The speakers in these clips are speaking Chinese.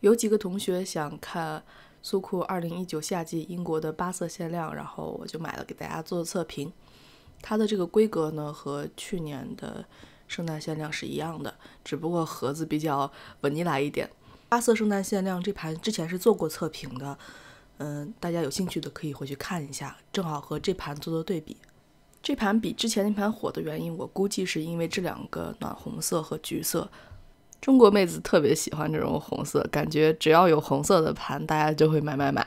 有几个同学想看苏库二零一九夏季英国的八色限量，然后我就买了给大家做测评。它的这个规格呢和去年的圣诞限量是一样的，只不过盒子比较稳。尼来一点。八色圣诞限量这盘之前是做过测评的，嗯，大家有兴趣的可以回去看一下，正好和这盘做做对比。这盘比之前那盘火的原因，我估计是因为这两个暖红色和橘色。中国妹子特别喜欢这种红色，感觉只要有红色的盘，大家就会买买买。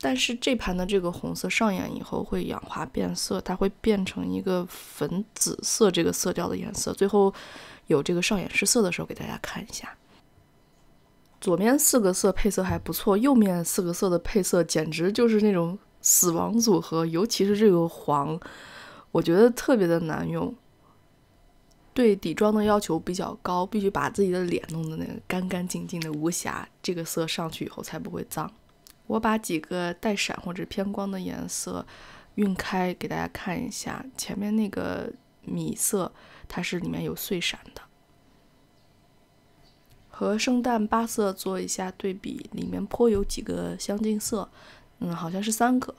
但是这盘的这个红色上眼以后会氧化变色，它会变成一个粉紫色这个色调的颜色。最后有这个上眼试色的时候给大家看一下，左边四个色配色还不错，右面四个色的配色简直就是那种死亡组合，尤其是这个黄，我觉得特别的难用。对底妆的要求比较高，必须把自己的脸弄得那个干干净净的无瑕，这个色上去以后才不会脏。我把几个带闪或者偏光的颜色晕开给大家看一下，前面那个米色它是里面有碎闪的，和圣诞八色做一下对比，里面颇有几个相近色，嗯，好像是三个。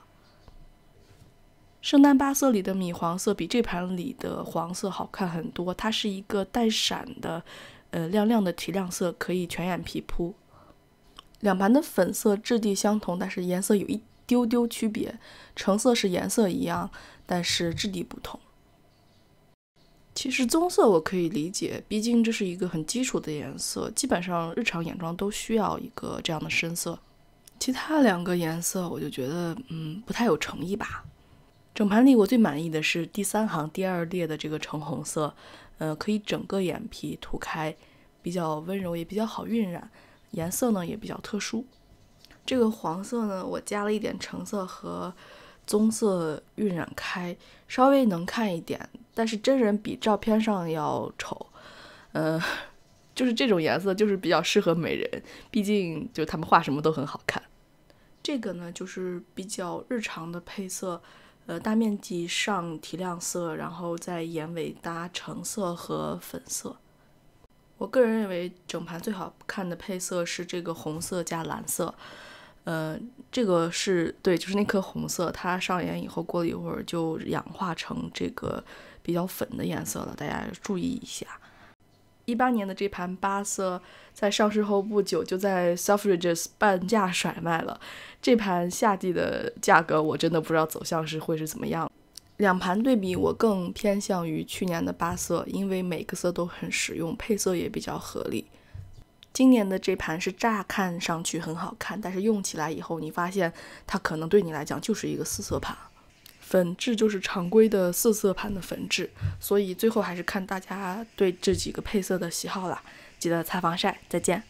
圣诞八色里的米黄色比这盘里的黄色好看很多，它是一个带闪的，呃，亮亮的提亮色，可以全眼皮铺。两盘的粉色质地相同，但是颜色有一丢丢区别。橙色是颜色一样，但是质地不同。其实棕色我可以理解，毕竟这是一个很基础的颜色，基本上日常眼妆都需要一个这样的深色。其他两个颜色我就觉得，嗯，不太有诚意吧。整盘里我最满意的是第三行第二列的这个橙红色，呃，可以整个眼皮涂开，比较温柔也比较好晕染，颜色呢也比较特殊。这个黄色呢，我加了一点橙色和棕色晕染开，稍微能看一点，但是真人比照片上要丑。嗯，就是这种颜色就是比较适合美人，毕竟就他们画什么都很好看。这个呢就是比较日常的配色。呃，大面积上提亮色，然后在眼尾搭橙色和粉色。我个人认为整盘最好看的配色是这个红色加蓝色。呃，这个是对，就是那颗红色，它上眼以后过了一会儿就氧化成这个比较粉的颜色了，大家注意一下。一八年的这盘八色在上市后不久就在 Selfridges 半价甩卖了，这盘夏季的价格我真的不知道走向是会是怎么样。两盘对比，我更偏向于去年的八色，因为每个色都很实用，配色也比较合理。今年的这盘是乍看上去很好看，但是用起来以后，你发现它可能对你来讲就是一个四色盘。粉质就是常规的四色盘的粉质，所以最后还是看大家对这几个配色的喜好啦。记得擦防晒，再见。